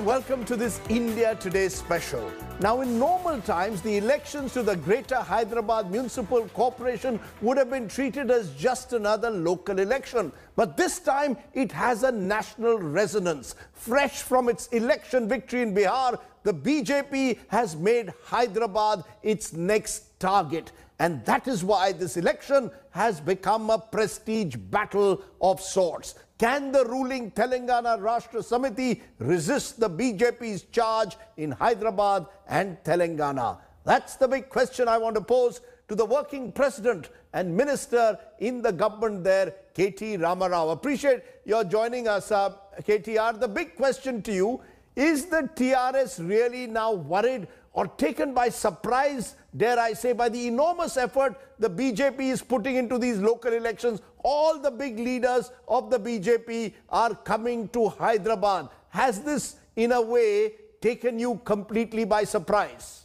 and welcome to this India Today special. Now, in normal times, the elections to the Greater Hyderabad Municipal Corporation would have been treated as just another local election. But this time, it has a national resonance. Fresh from its election victory in Bihar, the BJP has made Hyderabad its next target. And that is why this election has become a prestige battle of sorts. Can the ruling Telangana Rashtra Samiti resist the BJP's charge in Hyderabad and Telangana? That's the big question I want to pose to the working president and minister in the government there, KT Ramarao. Appreciate your joining us, uh, KTR. The big question to you, is the TRS really now worried or taken by surprise, dare I say, by the enormous effort the BJP is putting into these local elections. All the big leaders of the BJP are coming to Hyderabad. Has this, in a way, taken you completely by surprise?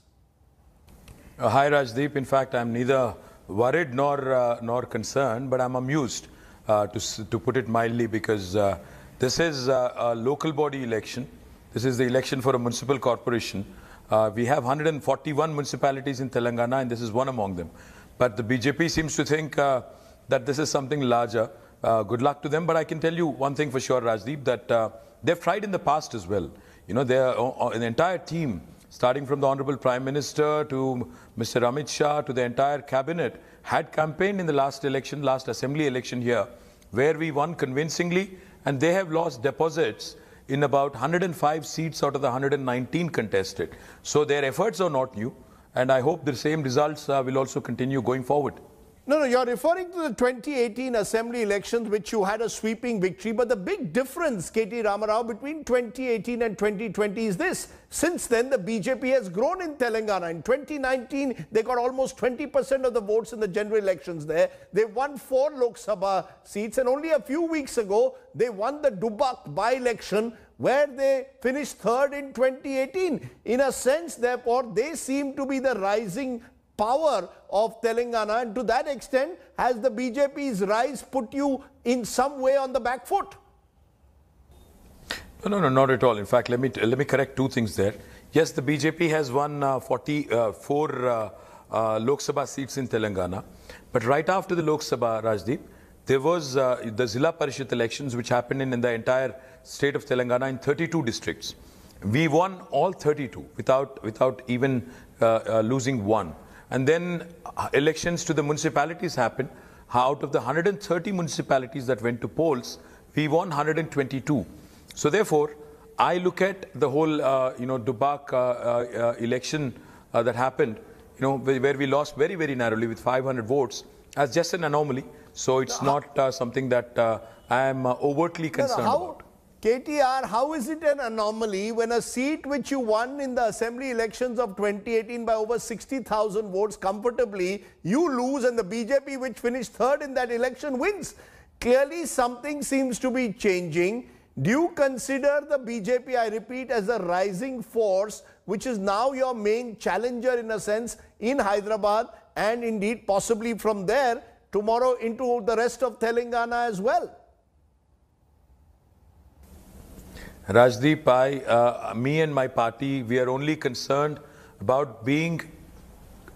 Uh, hi, Rajdeep. In fact, I'm neither worried nor, uh, nor concerned, but I'm amused, uh, to, to put it mildly, because uh, this is uh, a local body election. This is the election for a municipal corporation uh, we have 141 municipalities in Telangana, and this is one among them. But the BJP seems to think uh, that this is something larger. Uh, good luck to them. But I can tell you one thing for sure, Rajdeep, that uh, they've tried in the past as well. You know, their an uh, uh, entire team, starting from the Honorable Prime Minister to Mr. Amit Shah to the entire cabinet, had campaigned in the last election, last assembly election here, where we won convincingly, and they have lost deposits in about 105 seats out of the 119 contested. So their efforts are not new, and I hope the same results uh, will also continue going forward. No, no, you're referring to the 2018 assembly elections, which you had a sweeping victory. But the big difference, KT Ramarao, between 2018 and 2020 is this. Since then, the BJP has grown in Telangana. In 2019, they got almost 20% of the votes in the general elections there. They won four Lok Sabha seats. And only a few weeks ago, they won the Dubak by-election, where they finished third in 2018. In a sense, therefore, they seem to be the rising power of Telangana and to that extent has the BJP's rise put you in some way on the back foot? No, no, not at all. In fact, let me let me correct two things there. Yes, the BJP has won uh, 44 uh, uh, uh, Lok Sabha seats in Telangana, but right after the Lok Sabha, Rajdeep, there was uh, the Zilla Parishad elections which happened in, in the entire state of Telangana in 32 districts. We won all 32 without without even uh, uh, losing one. And then uh, elections to the municipalities happened. Out of the 130 municipalities that went to polls, we won 122. So therefore, I look at the whole, uh, you know, Dubak uh, uh, uh election uh, that happened, you know, where we lost very, very narrowly with 500 votes as just an anomaly. So it's not something that I am overtly concerned no, no, how, about. KTR, how is it an anomaly when a seat which you won in the assembly elections of 2018 by over 60,000 votes comfortably, you lose and the BJP which finished third in that election wins? Clearly something seems to be changing. Do you consider the BJP, I repeat, as a rising force which is now your main challenger in a sense in Hyderabad and indeed possibly from there tomorrow into the rest of Telangana as well? Rajdeep, I, uh, me and my party, we are only concerned about being,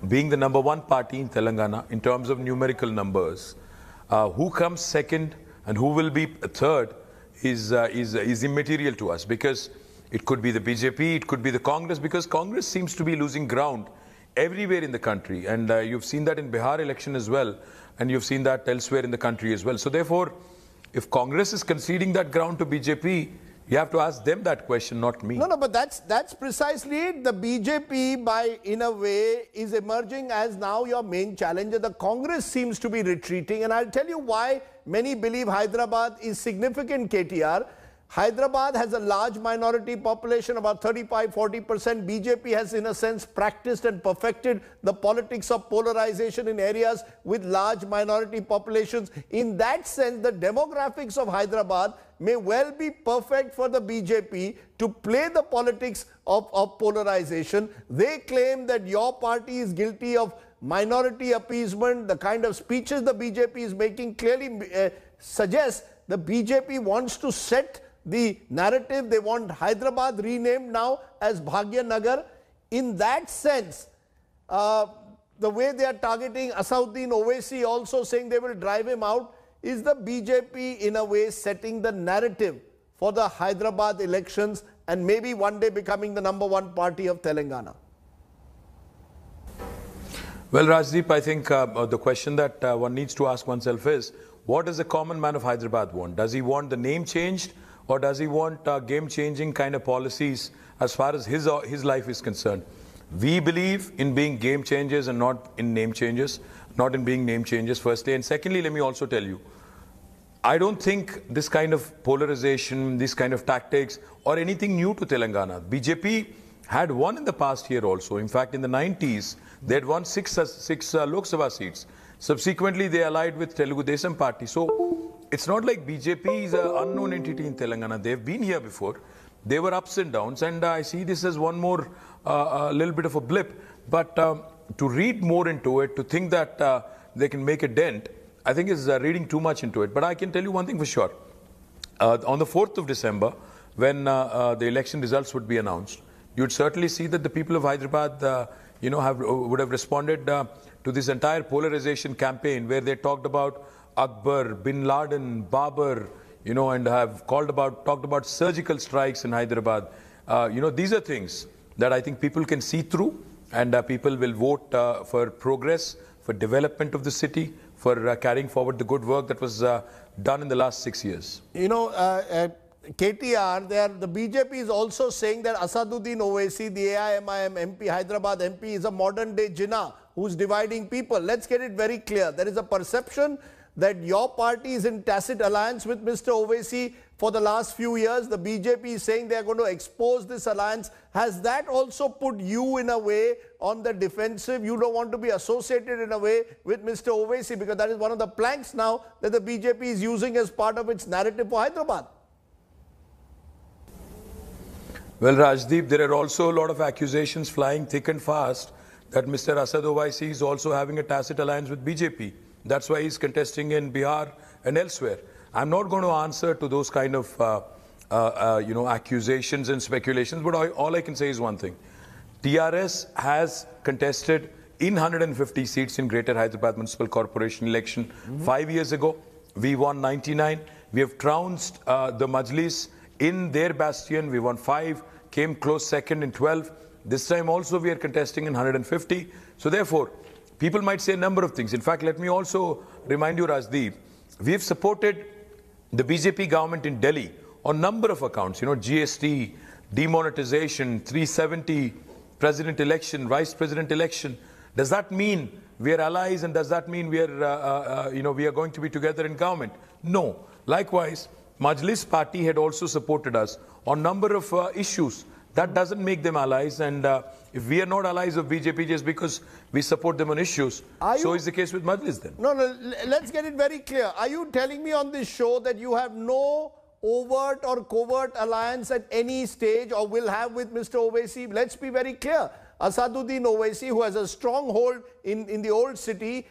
being the number one party in Telangana in terms of numerical numbers. Uh, who comes second and who will be third is, uh, is, uh, is immaterial to us because it could be the BJP, it could be the Congress, because Congress seems to be losing ground everywhere in the country. And uh, you've seen that in Bihar election as well, and you've seen that elsewhere in the country as well. So therefore, if Congress is conceding that ground to BJP, you have to ask them that question, not me. No, no, but that's that's precisely it. The BJP, by in a way, is emerging as now your main challenger. The Congress seems to be retreating, and I'll tell you why many believe Hyderabad is significant, KTR Hyderabad has a large minority population, about 35, 40 percent. BJP has, in a sense, practiced and perfected the politics of polarization in areas with large minority populations. In that sense, the demographics of Hyderabad may well be perfect for the BJP to play the politics of, of polarization. They claim that your party is guilty of minority appeasement. The kind of speeches the BJP is making clearly uh, eh, suggests the BJP wants to set the narrative they want Hyderabad renamed now as Bhagyanagar. In that sense, uh, the way they are targeting Asauddin Owaisi also saying they will drive him out is the BJP in a way setting the narrative for the Hyderabad elections and maybe one day becoming the number one party of Telangana. Well, Rajdeep, I think uh, uh the question that uh, one needs to ask oneself is, what does the common man of Hyderabad want? Does he want the name changed? or does he want uh, game-changing kind of policies as far as his, uh, his life is concerned? We believe in being game changers and not in name changes, not in being name changers, firstly. And secondly, let me also tell you, I don't think this kind of polarization, this kind of tactics, or anything new to Telangana. BJP had won in the past year also. In fact, in the 90s, they had won six, six uh, Lok Sabha seats. Subsequently, they allied with Telugu Desam Party. So it's not like BJP is an unknown entity in Telangana. They've been here before. They were ups and downs, and uh, I see this as one more uh, little bit of a blip. But um, to read more into it, to think that uh, they can make a dent, I think is uh, reading too much into it. But I can tell you one thing for sure. Uh, on the 4th of December, when uh, the election results would be announced, you'd certainly see that the people of Hyderabad, you know, have, would have responded to this entire polarization campaign where they talked about Akbar, Bin Laden, Babur, you know, and have called about, talked about surgical strikes in Hyderabad. Uh, you know, these are things that I think people can see through, and uh, people will vote uh, for progress, for development of the city, for uh, carrying forward the good work that was uh, done in the last six years. You know, uh, KTR, there the BJP is also saying that Asaduddin Owaisi, the AIMIM MP, Hyderabad MP, is a modern day Jinnah who's dividing people. Let's get it very clear. There is a perception that your party is in tacit alliance with Mr. Ovesi for the last few years. The BJP is saying they are going to expose this alliance. Has that also put you in a way on the defensive? You don't want to be associated in a way with Mr. Ovesi because that is one of the planks now that the BJP is using as part of its narrative for Hyderabad. Well, Rajdeep, there are also a lot of accusations flying thick and fast that Mr. Asad Owaisi is also having a tacit alliance with BJP. That's why he's contesting in Bihar and elsewhere. I'm not going to answer to those kind of uh, uh, uh, you know accusations and speculations, but I, all I can say is one thing: TRS has contested in 150 seats in Greater Hyderabad Municipal Corporation election mm-hmm. five years ago. We won 99. We have trounced uh, the Majlis in their bastion. We won five, came close second in 12. This time also we are contesting in 150. So therefore, People might say a number of things. In fact, let me also remind you, Rajdeep, we have supported the BJP government in Delhi on number of accounts, you know, GST, demonetization, 370, president election, vice president election. Does that mean we are allies and does that mean we are, uh, uh, uh, you know, we are going to be together in government? No. Likewise, Majlis party had also supported us on number of uh, issues that doesn't make them allies. And uh, if we are not allies of BJP just because we support them on issues, are so you, is the case with Madhvis then. No, no, let's get it very clear. Are you telling me on this show that you have no overt or covert alliance at any stage or will have with Mr. Owaisi? Let's be very clear. Asaduddin Owaisi, who has a stronghold in, in the old city,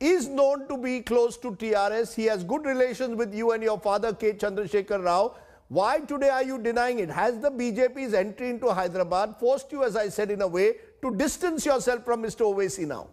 is known to be close to TRS. He has good relations with you and your father, K. Chandrasekhar Rao. Why today are you denying it? Has the BJP's entry into Hyderabad forced you, as I said, in a way, to distance yourself from Mr. Owaisi now?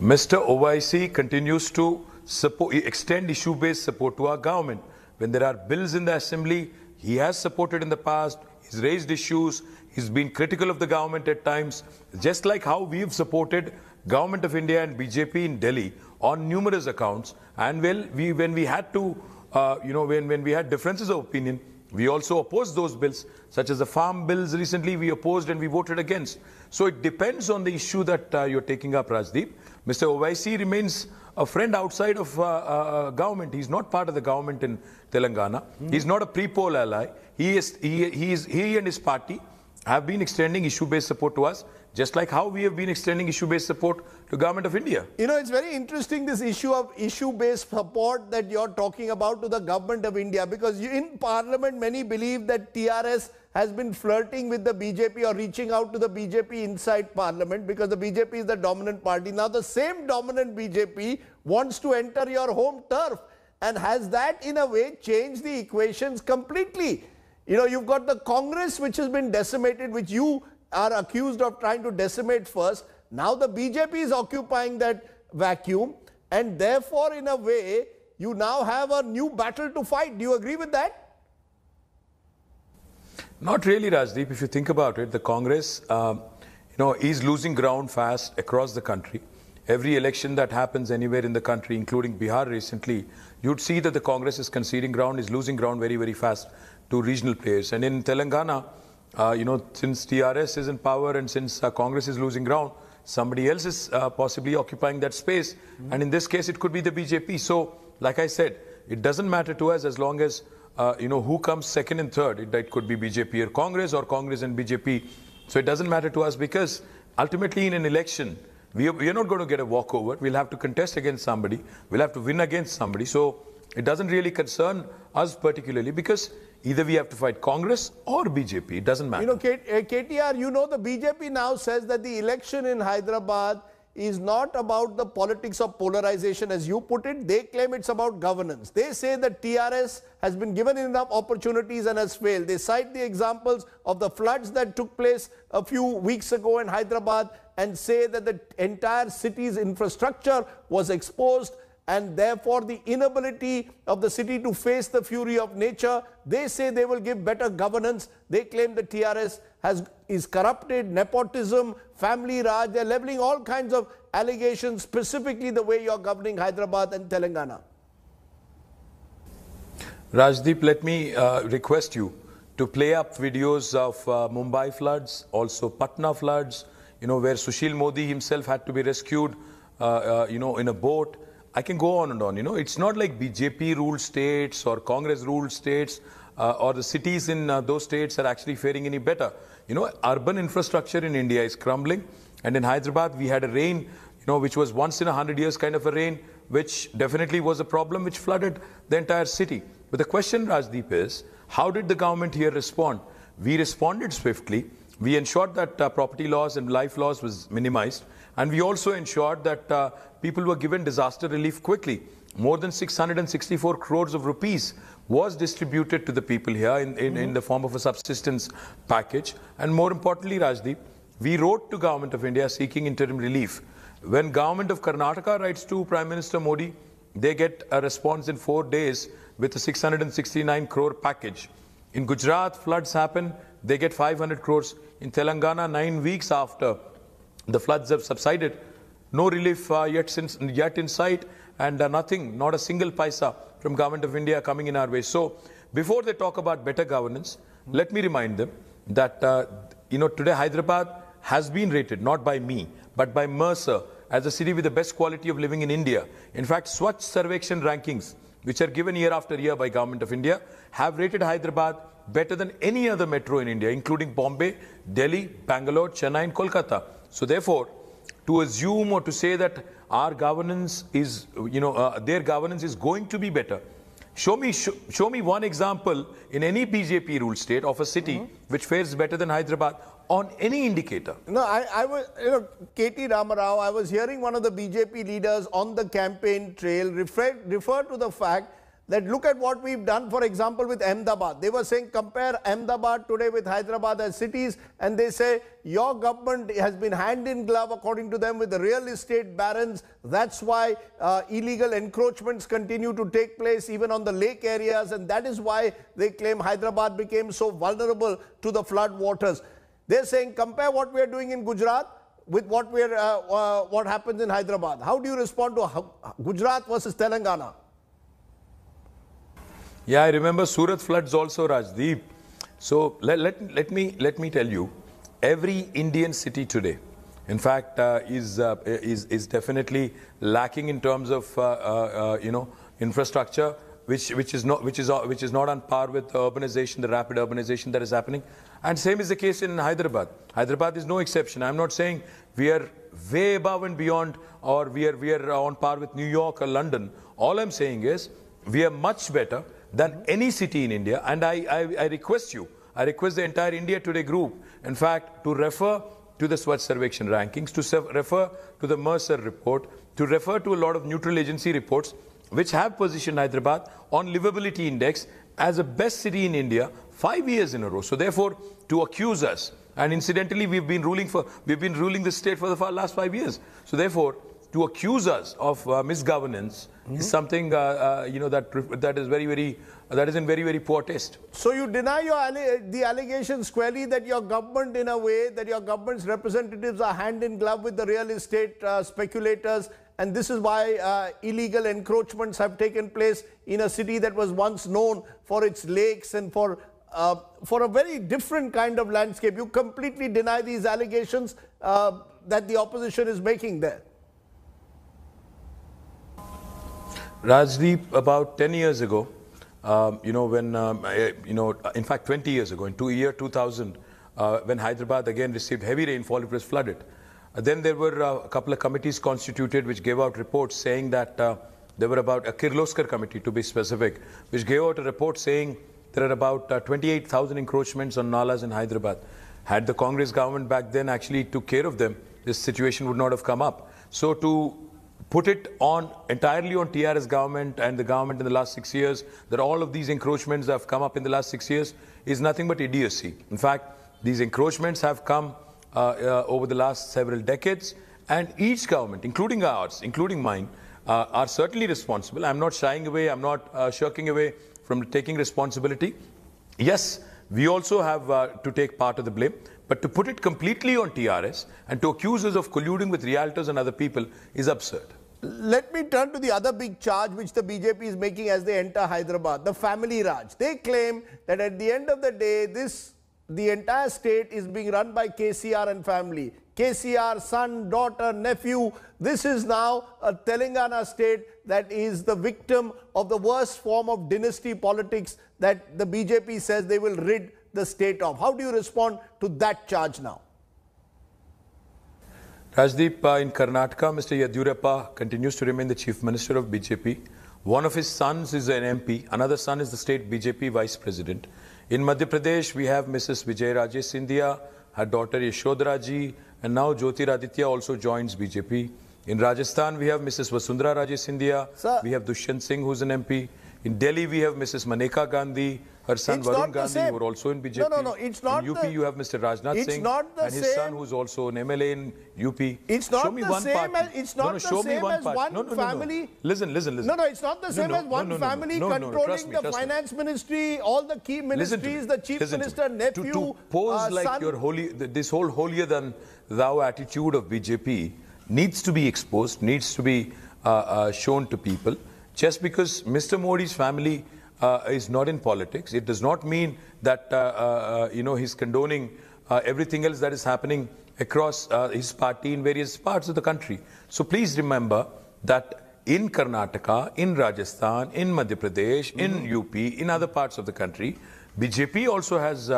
Mr. Owaisi continues to support, extend issue-based support to our government. When there are bills in the assembly, he has supported in the past, he's raised issues, he's been critical of the government at times, just like how we've supported government of India and BJP in Delhi on numerous accounts. And well, we, when we had to uh, you know, when, when we had differences of opinion, we also opposed those bills, such as the farm bills recently we opposed and we voted against. So it depends on the issue that uh, you're taking up, Rajdeep. Mr. Owaisi remains a friend outside of uh, uh, uh, government. He's not part of the government in Telangana. Mm. He's not a pre-poll ally. He, is, he, he, is, he and his party have been extending issue-based support to us just like how we have been extending issue-based support to government of India. You know, it's very interesting this issue of issue-based support that you're talking about to the government of India because you, in parliament many believe that TRS has been flirting with the BJP or reaching out to the BJP inside parliament because the BJP is the dominant party. Now the same dominant BJP wants to enter your home turf and has that in a way changed the equations completely. You know, you've got the Congress which has been decimated, which you are accused of trying to decimate first. Now the BJP is occupying that vacuum and therefore in a way you now have a new battle to fight. Do you agree with that? Not really, Rajdeep. If you think about it, the Congress, um, you know, is losing ground fast across the country. Every election that happens anywhere in the country, including Bihar recently, you'd see that the Congress is conceding ground, is losing ground very, very fast to regional players. And in Telangana, uh, you know, since TRS is in power and since uh, Congress is losing ground, somebody else is uh, possibly occupying that space. Mm-hmm. And in this case, it could be the BJP. So, like I said, it doesn't matter to us as long as, uh, you know, who comes second and third. It, it could be BJP or Congress or Congress and BJP. So, it doesn't matter to us because ultimately in an election, we are, we are not going to get a walkover. We'll have to contest against somebody. We'll have to win against somebody. So, it doesn't really concern us particularly because either we have to fight Congress or BJP. It doesn't matter. You know, KTR, eh, you know, the BJP now says that the election in Hyderabad is not about the politics of polarization as you put it. They claim it's about governance. They say that TRS has been given enough opportunities and has failed. They cite the examples of the floods that took place a few weeks ago in Hyderabad and say that the entire city's infrastructure was exposed and therefore the inability of the city to face the fury of nature. They say they will give better governance. They claim the TRS has is corrupted, nepotism, family raj. They're leveling all kinds of allegations, specifically the way you're governing Hyderabad and Telangana. Rajdeep, let me uh, request you to play up videos of uh, Mumbai floods, also Patna floods, you know, where Sushil Modi himself had to be rescued, uh, uh you know, in a boat I can go on and on. You know, it's not like BJP ruled states or Congress ruled states uh, or the cities in uh, those states are actually faring any better. You know, urban infrastructure in India is crumbling. And in Hyderabad, we had a rain, you know, which was once in a hundred years kind of a rain, which definitely was a problem which flooded the entire city. But the question, Rajdeep, is how did the government here respond? We responded swiftly. We ensured that uh, property loss and life loss was minimized. And we also ensured that uh, people were given disaster relief quickly. More than 664 crores of rupees was distributed to the people here in, in, mm -hmm. in the form of a subsistence package. And more importantly, Rajdeep, we wrote to Government of India seeking interim relief. When Government of Karnataka writes to Prime Minister Modi, they get a response in four days with a 669 crore package. In Gujarat, floods happen. They get 500 crores. In Telangana, nine weeks after the floods have subsided, no relief uh, yet, since, yet in sight and uh, nothing, not a single paisa from Government of India coming in our way. So before they talk about better governance, let me remind them that, uh, you know, today Hyderabad has been rated, not by me, but by Mercer as a city with the best quality of living in India. In fact, Swachh Survekshan rankings, which are given year after year by Government of India, have rated Hyderabad better than any other metro in India, including Bombay, Delhi, Bangalore, Chennai, and Kolkata. So therefore, to assume or to say that our governance is, you know, uh, their governance is going to be better. Show me, show, show me one example in any BJP ruled state of a city mm -hmm. which fares better than Hyderabad on any indicator. No, I, I was, you know, KT Ramarao, I was hearing one of the BJP leaders on the campaign trail refer, refer to the fact that look at what we've done, for example, with Ahmedabad. They were saying compare Ahmedabad today with Hyderabad as cities, and they say your government has been hand in glove, according to them, with the real estate barons. That's why uh, illegal encroachments continue to take place even on the lake areas, and that is why they claim Hyderabad became so vulnerable to the flood waters. They're saying compare what we are doing in Gujarat with what, we're, uh, uh, what happens in Hyderabad. How do you respond to Gujarat versus Telangana? Yeah, I remember Surat floods also, Rajdeep. So let, let, let, me, let me tell you, every Indian city today, in fact, uh, is, uh, is, is definitely lacking in terms of, uh, uh, uh you know, infrastructure, which, which, is not, which, is, uh, which is not on par with urbanization, the rapid urbanization that is happening. And same is the case in Hyderabad. Hyderabad is no exception. I'm not saying we are way above and beyond or we are, we are on par with New York or London. All I'm saying is we are much better than any city in India. And I, I, I request you, I request the entire India Today group, in fact, to refer to the Swatch Sarvekshan rankings, to refer to the Mercer report, to refer to a lot of neutral agency reports which have positioned Hyderabad on livability index as the best city in India five years in a row. So therefore, to accuse us, and incidentally, we've been ruling for we've been ruling the state for the last five years. So therefore, to accuse us of uh, misgovernance mm-hmm. is something uh, uh, you know that that is very very uh, that is in very very poor taste. So you deny your uh, the allegations squarely that your government, in a way, that your government's representatives are hand in glove with the real estate speculators. And this is why illegal encroachments have taken place in a city that was once known for its lakes and for uh, for a very different kind of landscape. You completely deny these allegations uh, that the opposition is making there. Rajdeep, about 10 years ago, um, you know, when, um, I, you know, in fact, 20 years ago, in two year 2000, uh, when Hyderabad again received heavy rainfall, it was flooded. Uh, then there were uh, a couple of committees constituted which gave out reports saying that uh, there were about a Kirloskar committee, to be specific, which gave out a report saying there are about uh, 28,000 encroachments on Nalas in Hyderabad. Had the Congress government back then actually took care of them, this situation would not have come up. So to put it on entirely on TRS government and the government in the last six years, that all of these encroachments that have come up in the last six years is nothing but idiocy. In fact, these encroachments have come uh, uh, over the last several decades, and each government, including ours, including mine, uh, are certainly responsible. I'm not shying away, I'm not uh, shirking away from taking responsibility. Yes, we also have uh, to take part of the blame, but to put it completely on TRS and to accuse us of colluding with realtors and other people is absurd. Let me turn to the other big charge which the BJP is making as they enter Hyderabad, the family Raj. They claim that at the end of the day, this the entire state is being run by KCR and family. KCR, son, daughter, nephew. This is now a Telangana state that is the victim of the worst form of dynasty politics that the BJP says they will rid the state of. How do you respond to that charge now? Rajdeep, uh, in Karnataka, Mr. Yadurappa continues to remain the chief minister of BJP. One of his sons is an MP, another son is the state BJP vice president. In Madhya Pradesh, we have Mrs. Vijay Rajesh Sindhya, her daughter Yashodharaji, and now Jyotiraditya also joins BJP. In Rajasthan, we have Mrs. Vasundhara Rajesh Sindhya, we have Dushyant Singh, who's an MP. In Delhi, we have Mrs. Maneka Gandhi, her son it's Varun Gandhi, who are also in BJP. No, no, no. It's not in UP, the, you have Mr. Rajnath it's Singh not the and his same. son, who's also an MLA in UP. It's not show me the one same party. as it's not no, no, the same one as one no, no, family. No, no. Listen, listen, listen. No, no, it's not the same as one family controlling me, the finance ministry, all the key ministries, the chief listen minister, nephew, to pose uh, like son. your holy, this whole holier than thou attitude of BJP needs to be exposed, needs to be uh, uh, shown to people. Just because Mr. Modi's family uh, is not in politics. It does not mean that uh, uh, uh you know he's condoning uh, everything else that is happening across his party in various parts of the country. So please remember that in Karnataka, in Rajasthan, in Madhya Pradesh, mm. in hmm. UP, in other parts of the country, BJP also has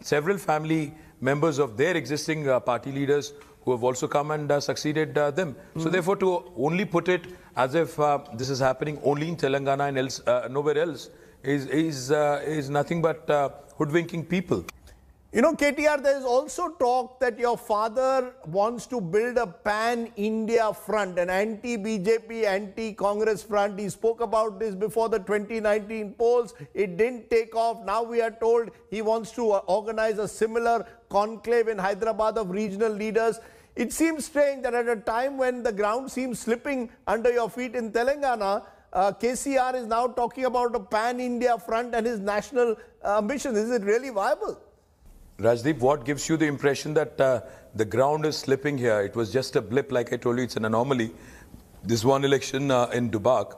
several family members of their existing party leaders who have also come and uh, succeeded uh, them. Mm -hmm. So therefore, to only put it as if uh, this is happening only in Telangana and else, nowhere else is, is, uh, is nothing but uh, hoodwinking people. You know, KTR, there is also talk that your father wants to build a pan-India front, an anti-BJP, anti-Congress front. He spoke about this before the 2019 polls. It didn't take off. Now we are told he wants to uh, organize a similar conclave in Hyderabad of regional leaders. It seems strange that at a time when the ground seems slipping under your feet in Telangana, uh, KCR is now talking about a pan-India front and his national uh, ambition. Is it really viable? Rajdeep, what gives you the impression that uh, the ground is slipping here? It was just a blip, like I told you, it's an anomaly. This one election uh, in Dubak.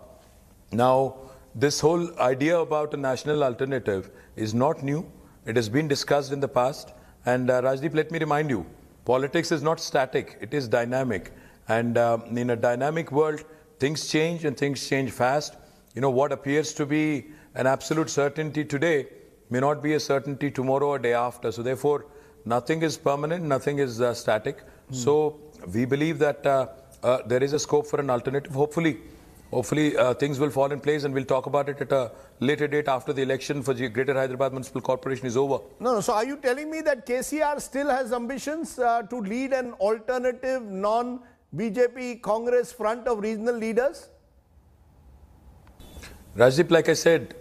Now, this whole idea about a national alternative is not new. It has been discussed in the past. And uh, Rajdeep, let me remind you, politics is not static, it is dynamic. And uh, in a dynamic world, Things change and things change fast. You know, what appears to be an absolute certainty today may not be a certainty tomorrow or day after. So, therefore, nothing is permanent, nothing is uh, static. Mm. So, we believe that uh, uh, there is a scope for an alternative. Hopefully, hopefully uh, things will fall in place and we'll talk about it at a later date after the election for the Greater Hyderabad Municipal Corporation is over. No, no. So, are you telling me that KCR still has ambitions uh, to lead an alternative, non BJP Congress front of regional leaders? Rajdeep, like I said,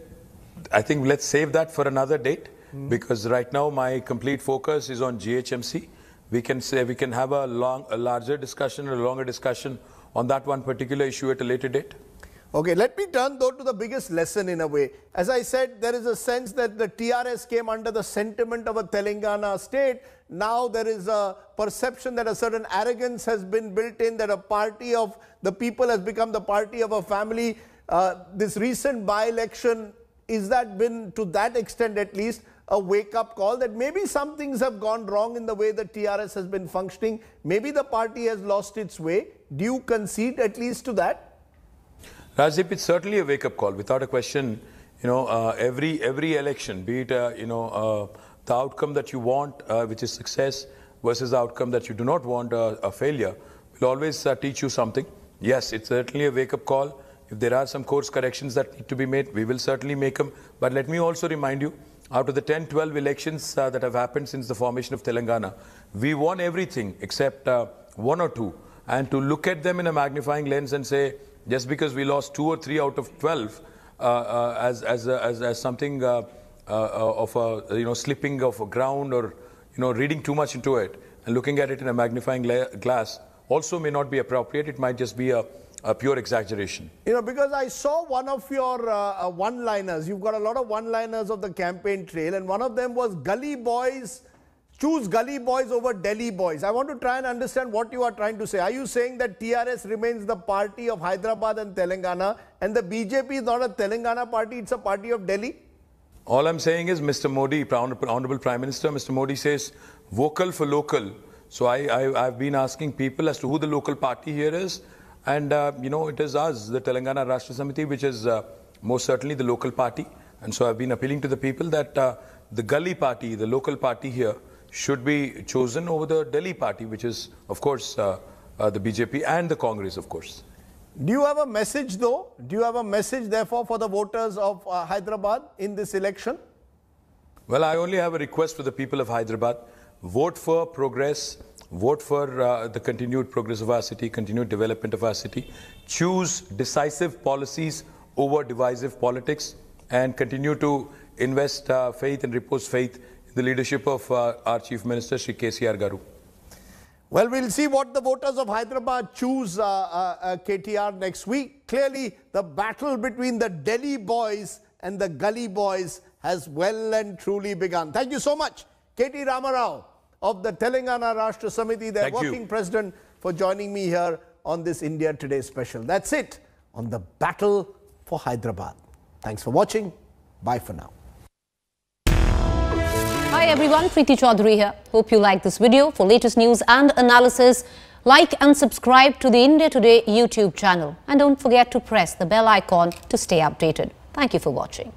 I think let's save that for another date mm. because right now my complete focus is on GHMC. We can say we can have a long, a larger discussion, a longer discussion on that one particular issue at a later date. Okay, let me turn though to the biggest lesson in a way. As I said, there is a sense that the TRS came under the sentiment of a Telangana state. Now there is a perception that a certain arrogance has been built in, that a party of the people has become the party of a family. Uh, this recent by-election, is that been, to that extent at least, a wake-up call that maybe some things have gone wrong in the way the TRS has been functioning? Maybe the party has lost its way. Do you concede at least to that? Rajdeep, it's certainly a wake-up call, without a question. You know, uh, every every election, be it uh, you know uh, the outcome that you want, uh, which is success, versus the outcome that you do not want, uh, a failure, will always uh, teach you something. Yes, it's certainly a wake-up call. If there are some course corrections that need to be made, we will certainly make them. But let me also remind you, out of the 10, 12 elections that have happened since the formation of Telangana, we won everything except one or two. And to look at them in a magnifying lens and say just because we lost two or three out of 12 uh, uh, as, as, uh, as, as, something uh, uh, of a, you know, slipping of a ground or, you know, reading too much into it and looking at it in a magnifying glass also may not be appropriate. It might just be a, a pure exaggeration. You know, because I saw one of your uh, one-liners. You've got a lot of one-liners of the campaign trail, and one of them was Gully Boys choose gully boys over Delhi boys. I want to try and understand what you are trying to say. Are you saying that TRS remains the party of Hyderabad and Telangana and the BJP is not a Telangana party, it's a party of Delhi? All I'm saying is Mr. Modi, Honorable Prime Minister, Mr. Modi says vocal for local. So I, have been asking people as to who the local party here is. And, uh, you know, it is us, the Telangana Rashtra Samiti, which is uh, most certainly the local party. And so I've been appealing to the people that uh, the gully party, the local party here, should be chosen over the Delhi party, which is, of course, uh, uh, the BJP and the Congress, of course. Do you have a message, though? Do you have a message, therefore, for the voters of uh, Hyderabad in this election? Well, I only have a request for the people of Hyderabad. Vote for progress. Vote for uh, the continued progress of our city, continued development of our city. Choose decisive policies over divisive politics and continue to invest uh, faith and repose faith the leadership of uh, our Chief Minister, Sri KCR Garu? Well, we'll see what the voters of Hyderabad choose uh, uh, uh KTR next week. Clearly, the battle between the Delhi boys and the gully boys has well and truly begun. Thank you so much, KT Ramarao of the Telangana Rashtra Samiti, their Thank working you. president, for joining me here on this India Today special. That's it on the battle for Hyderabad. Thanks for watching. Bye for now. Hi everyone, Preeti Chaudhary here. Hope you like this video. For latest news and analysis, like and subscribe to the India Today YouTube channel. And don't forget to press the bell icon to stay updated. Thank you for watching.